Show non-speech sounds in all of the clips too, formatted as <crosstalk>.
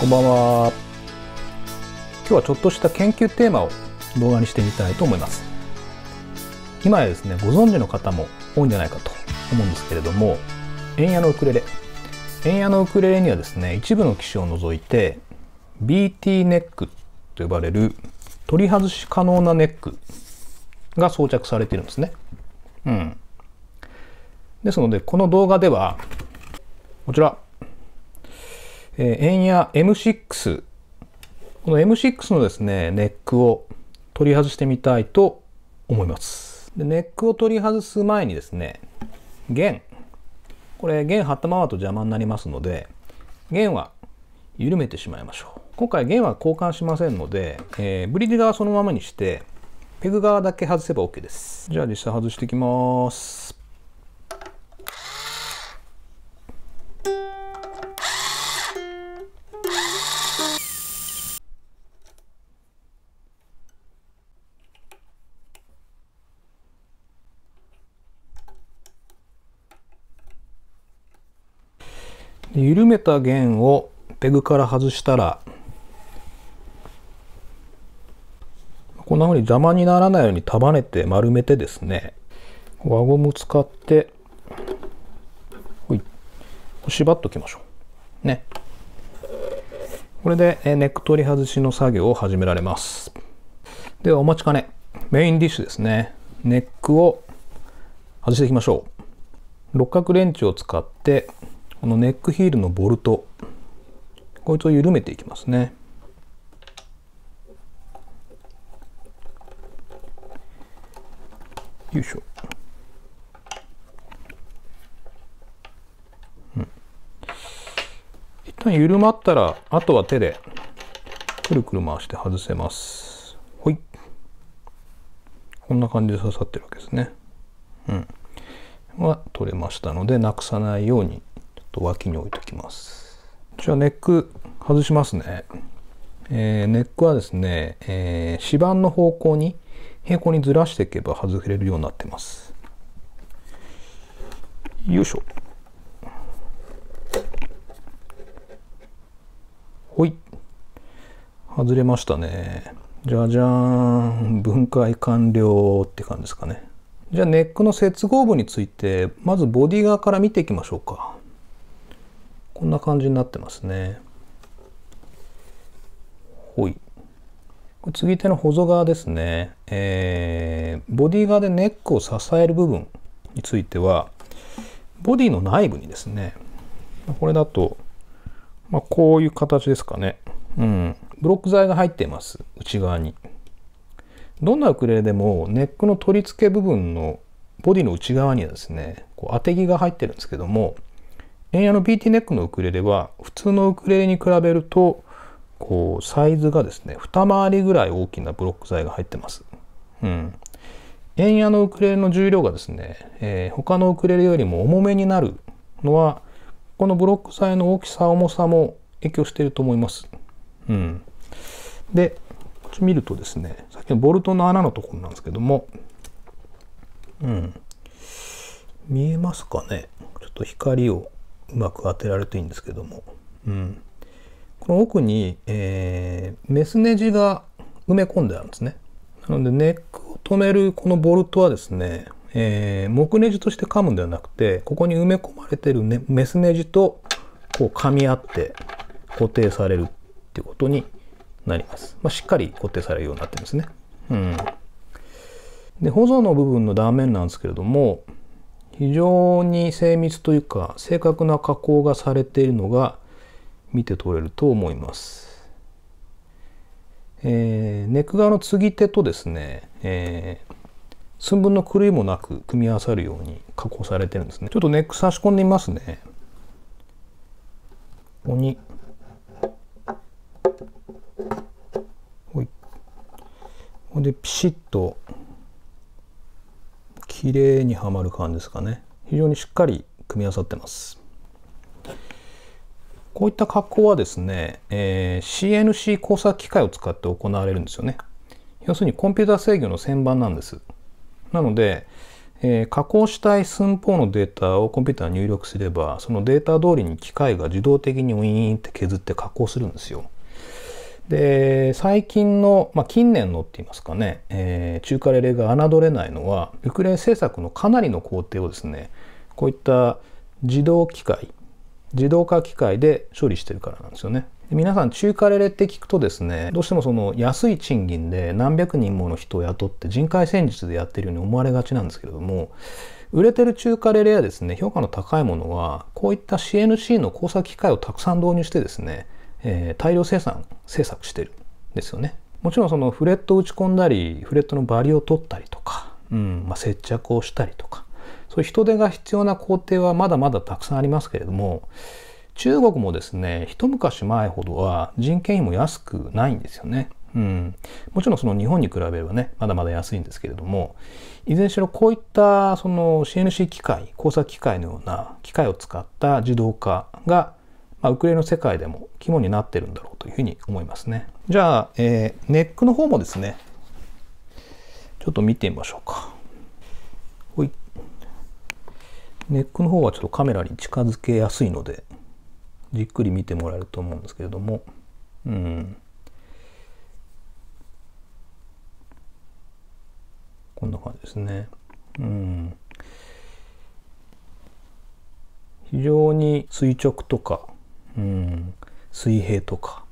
こんばんは今日はちょっとした研究テーマを動画にしてみたいと思います今やですねご存知の方も多いんじゃないかと思うんですけれども円野のウクレレ円野のウクレレにはですね一部の機種を除いて BT ネックと呼ばれる取り外し可能なネックが装着されているんですね。うん。ですので、この動画では、こちら、えー、円や M6 この M6 のですねネックを取り外してみたいと思いますでネックを取り外す前にですね弦これ弦張ったままだと邪魔になりますので弦は緩めてしまいましょう今回弦は交換しませんので、えー、ブリッジ側そのままにしてペグ側だけ外せば OK ですじゃあ実際外していきます緩めた弦をペグから外したらこんなふうに邪魔にならないように束ねて丸めてですね輪ゴム使ってほい縛っときましょうねこれでネック取り外しの作業を始められますではお待ちかねメインディッシュですねネックを外していきましょう六角レンチを使ってこのネックヒールのボルトこいつを緩めていきますねよいしょ、うん、一旦緩まったらあとは手でくるくる回して外せますほいこんな感じで刺さってるわけですねうんは取れましたのでなくさないようにと脇に置いときますじゃあネック外しますね、えー、ネックはですね、えー、指板の方向に平行にずらしていけば外れるようになってますよいしょほい外れましたねじゃじゃーん分解完了って感じですかねじゃあネックの接合部についてまずボディ側から見ていきましょうかこんな感じになってますね。ほい。これ継手の保存側ですね、えー、ボディ側でネックを支える部分については、ボディの内部にですね、これだと、まあ、こういう形ですかね。うん。ブロック材が入っています。内側に。どんなウクレレでもネックの取り付け部分のボディの内側にはですね、こう当て木が入ってるんですけども、円ンの BT ネックのウクレレは普通のウクレレに比べるとこうサイズがですね二回りぐらい大きなブロック材が入ってます。うん。円屋のウクレレの重量がですね、えー、他のウクレレよりも重めになるのはこのブロック材の大きさ重さも影響していると思います。うん。でこっち見るとですねさっきのボルトの穴のところなんですけどもうん見えますかねちょっと光をうまく当てられていいんですけども、うん、この奥に、えー、メスネジが埋め込んであるんですねなのでネックを止めるこのボルトはですね、えー、木ネジとして噛むんではなくてここに埋め込まれてる、ね、メスネジとこう噛み合って固定されるってことになります、まあ、しっかり固定されるようになってるんですね、うん、で、保存の部分の断面なんですけれども、非常に精密というか正確な加工がされているのが見て取れると思います。えー、ネック側の継ぎ手とですね、えー、寸分の狂いもなく組み合わさるように加工されてるんですね。ちょっとネック差し込んでみますね。ここに。ほい。これでピシッと綺麗にはまる感じですかね非常にしっかり組み合わさってますこういった加工はですね、えー、CNC 工作機械を使って行われるんですよね要するにコンピューター制御の旋盤なんですなので、えー、加工したい寸法のデータをコンピューターに入力すればそのデータ通りに機械が自動的にウィーンって削って加工するんですよで、最近の、まあ、近年のって言いますかね、えー、中華レレが侮れないのは、ウクレレ政策のかなりの工程をですね、こういった自動機械、自動化機械で処理してるからなんですよね。皆さん中華レレって聞くとですねどうしてもその安い賃金で何百人もの人を雇って人海戦術でやってるように思われがちなんですけれども売れてる中華レレやですね評価の高いものはこういった CNC の工作機械をたくさん導入してですねえー、大量生産制作してるんですよね。もちろんそのフレットを打ち込んだりフレットのバリを取ったりとか、うんまあ、接着をしたりとかそういう人手が必要な工程はまだまだたくさんありますけれども中国もですね一昔前ほどは人件費も安くないんですよね。うん、もちろんその日本に比べればねまだまだ安いんですけれどもいずれにしろこういったその CNC 機械工作機械のような機械を使った自動化がまあ、ウクレレの世界でも肝になってるんだろうというふうに思いますね。じゃあ、えー、ネックの方もですね、ちょっと見てみましょうか。ほい。ネックの方はちょっとカメラに近づけやすいので、じっくり見てもらえると思うんですけれども、うん。こんな感じですね。うん。非常に垂直とかうん、水平とか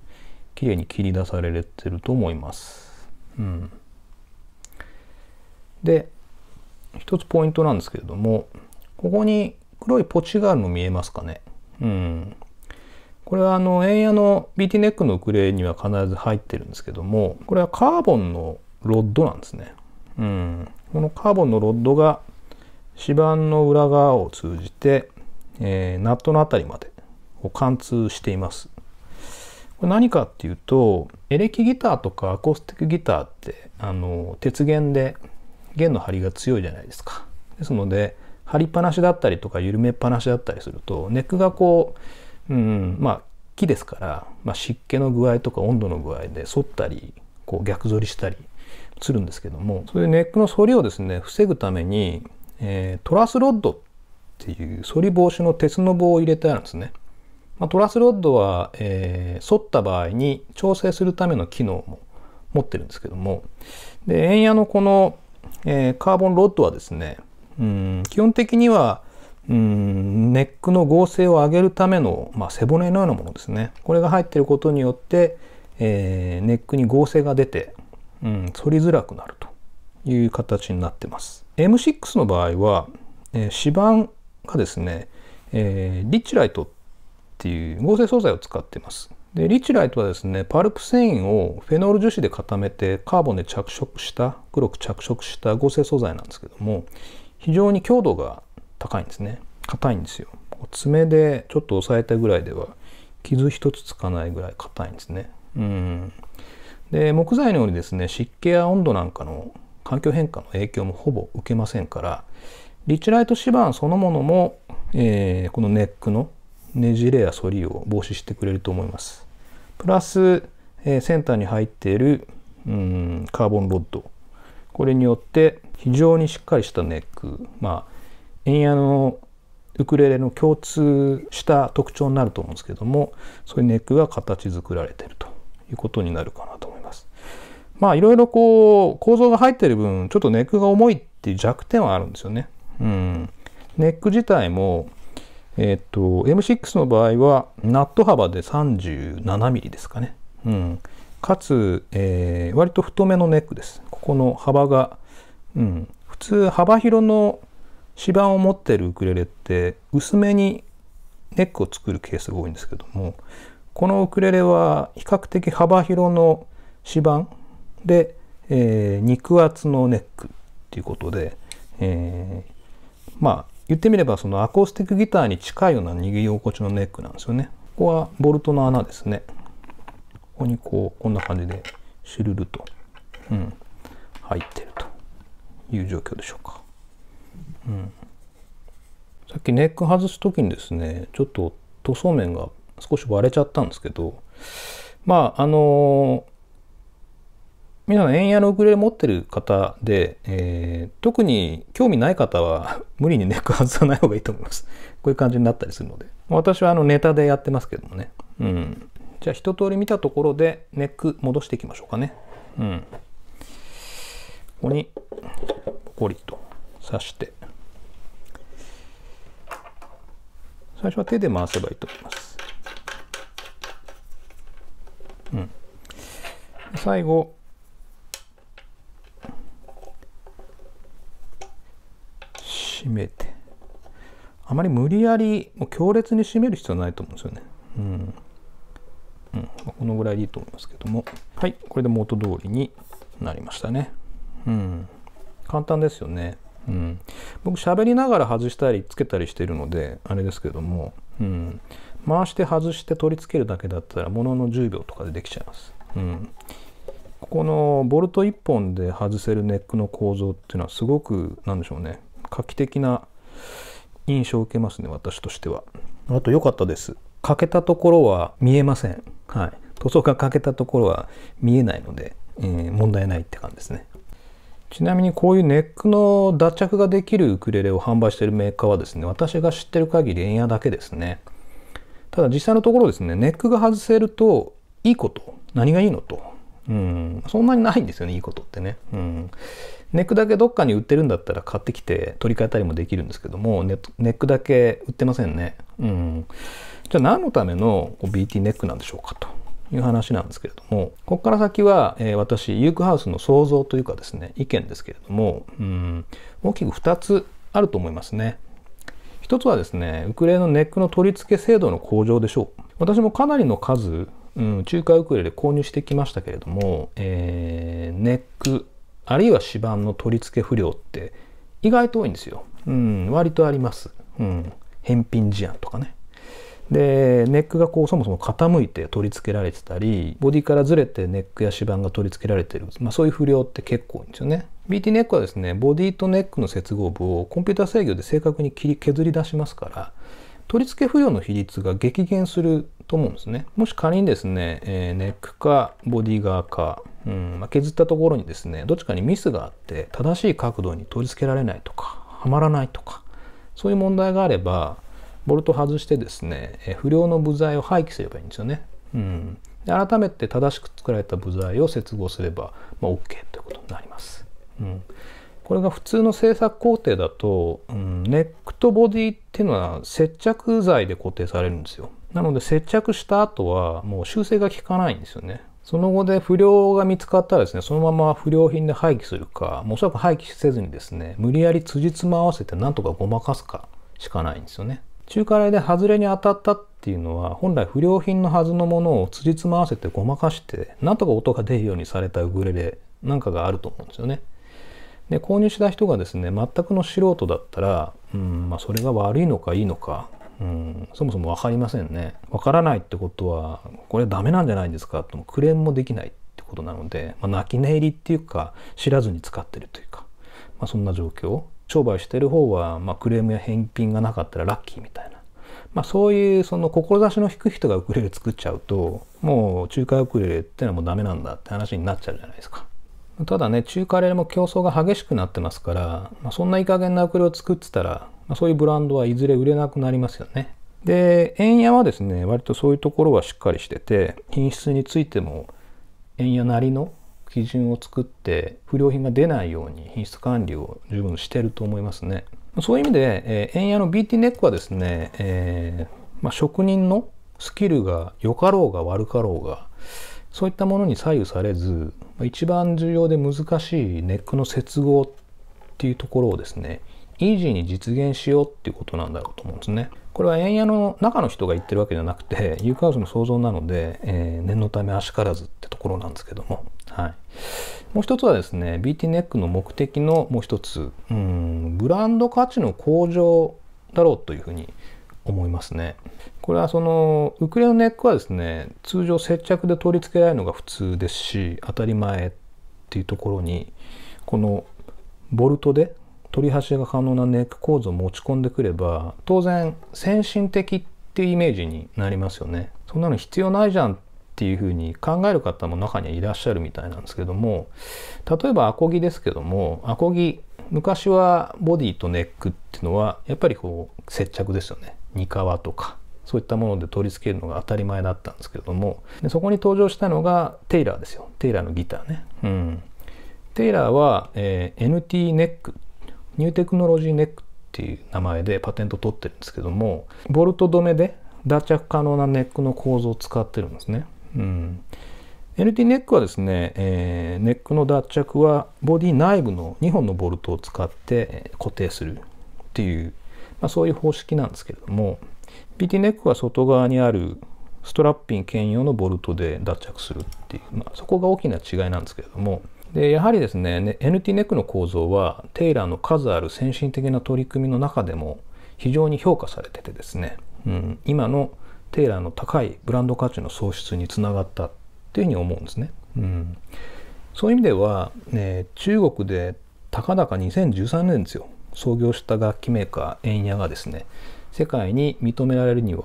綺麗に切り出されてると思います。うん、で一つポイントなんですけれどもここに黒いポチがあるの見えますかね。うん、これはあの円屋の BT ネックのウクレーには必ず入ってるんですけどもこれはカーボンのロッドなんですね。うん、このカーボンのロッドが指板の裏側を通じて、えー、ナットの辺りまで貫通しています。これ何かっていうとエレキギターとかアコースティックギターってあの鉄弦で弦の張りが強いじゃないですか。ですので張りっぱなしだったりとか緩めっぱなしだったりするとネックがこう、うん、まあ木ですから、まあ、湿気の具合とか温度の具合で反ったりこう逆反りしたりするんですけどもそういうネックの反りをですね防ぐために、えー、トラスロッドっていう反り防止の鉄の棒を入れてあるんですね。まあ、トラスロッドは、えー、反った場合に調整するための機能も持ってるんですけども、で、円矢のこの、えー、カーボンロッドはですね、うん、基本的には、うん、ネックの合成を上げるための、まあ、背骨のようなものですね。これが入っていることによって、えー、ネックに合成が出て、うん、反りづらくなるという形になってます。M6 の場合は、えー、指板がですね、えー、リッチライトっていう合成素材を使ってます。でリチライトはですねパルプ繊維をフェノール樹脂で固めてカーボンで着色した黒く着色した合成素材なんですけども非常に強度が高いんですね硬いんですよ爪でちょっと押さえたぐらいでは傷一つつかないぐらい硬いんですねうんで木材のようにですね湿気や温度なんかの環境変化の影響もほぼ受けませんからリチライト指ン。そのものも、えー、このネックのねじれや反りを防止してくれると思います。プラス、えー、センターに入っているうんカーボンロッド。これによって非常にしっかりしたネック。まあ、円矢のウクレレの共通した特徴になると思うんですけども、そういうネックが形作られているということになるかなと思います。まあ、いろいろこう、構造が入ってる分、ちょっとネックが重いっていう弱点はあるんですよね。うん。ネック自体も、えっ、と、M6 の場合は、ナット幅で 37mm ですかね。うん。かつ、えー、割と太めのネックです。ここの幅が、うん。普通、幅広の指板を持ってるウクレレって、薄めにネックを作るケースが多いんですけども、このウクレレは比較的幅広の指板で、えー、肉厚のネックっていうことで、えー、まあ言ってみればそのアコースティックギターに近いような握り心地のネックなんですよね。ここはボルトの穴ですね。ここにこう、こんな感じで、シュルルと、うん、入ってるという状況でしょうか。うん。さっきネック外す時にですね、ちょっと塗装面が少し割れちゃったんですけど、まあ、あのー皆さん円安のウクレレ持ってる方で、えー、特に興味ない方は <laughs> 無理にネック外さない方がいいと思います。こういう感じになったりするので。私はあのネタでやってますけどもね。うん。じゃあ一通り見たところでネック戻していきましょうかね。うん。ここに、ポコリと刺して。最初は手で回せばいいと思います。うん。最後、締めてあまり無理やりもう強烈に締める必要はないと思うんですよねうん、うん、このぐらいでいいと思いますけどもはいこれで元通りになりましたねうん簡単ですよねうん、僕喋りながら外したりつけたりしてるのであれですけども、うん、回して外して取り付けるだけだったらものの10秒とかでできちゃいます、うん、ここのボルト1本で外せるネックの構造っていうのはすごく何でしょうね画期的な印象を受けますね私としてはあと良かったです欠けたところは見えませんはい塗装が欠けたところは見えないので、えー、問題ないって感じですねちなみにこういうネックの脱着ができるウクレレを販売しているメーカーはですね私が知ってる限りエンヤだけですねただ実際のところですねネックが外せるといいこと何がいいのとうんそんなにないんですよねいいことってねうんネックだけどっかに売ってるんだったら買ってきて取り替えたりもできるんですけどもネックだけ売ってませんね。うん、じゃあ何のための BT ネックなんでしょうかと。いう話なんですけれども、ここから先は、えー、私、ユークハウスの想像というかですね、意見ですけれども、うん、大きく2つあると思いますね。一つはですね、ウクレレのネックの取り付け精度の向上でしょう。私もかなりの数、うん、中華ウクレレ購入してきましたけれども、えー、ネック、あるいは指板の取り付け不良って意外と多いんですよ。うん、割とあります。うん、返品事案とかね。でネックがこうそもそも傾いて取り付けられてたりボディからずれてネックや指板が取り付けられてる、まあ、そういう不良って結構多いんですよね BT ネックはですねボディとネックの接合部をコンピューター制御で正確に切り削り出しますから取り付け不良の比率が激減すると思うんですね。もし仮にですね、えー、ネックかボディ側か、うんまあ、削ったところにですね、どっちかにミスがあって、正しい角度に取り付けられないとか、はまらないとか、そういう問題があれば、ボルト外してですね、えー、不良の部材を廃棄すればいいんですよね。うん、で改めて正しく作られた部材を接合すれば、まあ、OK ということになります。うん、これが普通の製作工程だと、うん、ネックとボディっていうのは接着剤で固定されるんですよ。なので接着した後はもう修正が効かないんですよね。その後で不良が見つかったらですね、そのまま不良品で廃棄するか、もおそらく廃棄せずにですね、無理やり辻褄合わせてなんとかごまかすかしかないんですよね。中華雷で外れに当たったっていうのは、本来不良品のはずのものを辻褄合わせてごまかして、なんとか音が出るようにされたウクレレなんかがあると思うんですよね。で購入した人がですね全くの素人だったら、うんまあ、それが悪いのかいいのかうん、そもそも分かりませんね分からないってことはこれダメなんじゃないですかとクレームもできないってことなので、まあ、泣き寝入りっていうか知らずに使ってるというか、まあ、そんな状況商売してる方は、まあ、クレームや返品がなかったらラッキーみたいな、まあ、そういうその志の低い人がウクレレ作っちゃうともう中華ウクレレってのはもうダメなんだって話になっちゃうじゃないですか。ただね中華レレも競争が激しくなってますから、まあ、そんないい加減なウクレレを作ってたらまあ、そういうブランドはいずれ売れなくなりますよね。で、円屋はですね、割とそういうところはしっかりしてて、品質についても円屋なりの基準を作って、不良品が出ないように品質管理を十分してると思いますね。そういう意味で、えー、円屋の BT ネックはですね、えー、まあ、職人のスキルが良かろうが悪かろうが、そういったものに左右されず、一番重要で難しいネックの接合っていうところをですね、イージーに実現しようっていうことなんだろうと思うんですね。これは円屋の中の人が言ってるわけじゃなくて、ユーカウスの想像なので、えー、念のためあしからずってところなんですけども、はい。もう一つはですね、BT ネックの目的のもう一つ、うん、ブランド価値の向上だろうというふうに思いますね。これはそのウクレのネックはですね通常接着で取り付けられるのが普通ですし当たり前っていうところにこのボルトで取り橋が可能なネック構造を持ち込んでくれば当然先進的っていうイメージになりますよね。そんなの必要ないじゃんっていうふうに考える方も中にはいらっしゃるみたいなんですけども例えばアコギですけどもアコギ昔はボディとネックっていうのはやっぱりこう接着ですよねにかわとかそういったもので取り付けるのが当たり前だったんですけどもでそこに登場したのがテイラーですよテイラーのギターね、うん、テイラーは、えー、NT ネックっニューテクノロジーネックっていう名前でパテント取ってるんですけどもボルト止めで脱着可能なネックの構造を使ってるんですね。うん NT ネックはですね、えー、ネックの脱着はボディ内部の2本のボルトを使って固定するっていう、まあ、そういう方式なんですけれども PT ネックは外側にあるストラッピン兼用のボルトで脱着するっていう、まあ、そこが大きな違いなんですけれどもでやはりですね NT ネックの構造はテイラーの数ある先進的な取り組みの中でも非常に評価されててですね、うん、今のテイラーの高いブランド価値の創出につながったっていうふうに思うんですね。うん、そういう意味では、ね、中国でたかだか2013年ですよ創業した楽器メーカーエンヤがですね世界に認められるには、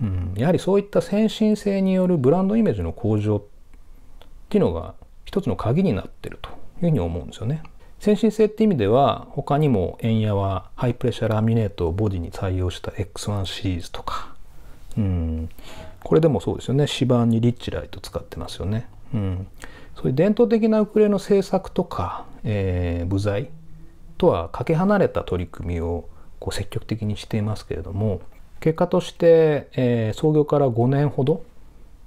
うん、やはりそういった先進性によるブランドイメージの向上っていうのが一つの鍵になってるというふうに思うんですよね。先進性って意味では他にも円ンはハイプレッシャーラミネートをボディに採用した X1 シリーズとか、うん、これでもそうですよね芝にリッチライト使ってますよね。うん、そういう伝統的なウクレレの製作とか、えー、部材とはかけ離れた取り組みをこう積極的にしていますけれども結果として、えー、創業から5年ほど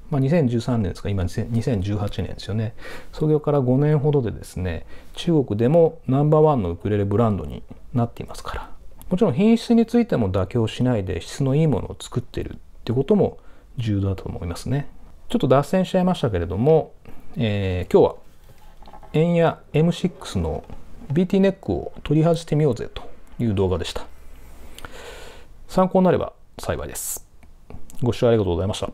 まあ、2013年ですか今2018年ですよね創業から5年ほどでですね中国でもナンバーワンのウクレレブランドになっていますからもちろん品質についても妥協しないで質のいいものを作ってるってことも重要だと思いますねちょっと脱線しちゃいましたけれども、えー、今日はエンヤ M6 の BT ネックを取り外してみようぜという動画でした参考になれば幸いですご視聴ありがとうございました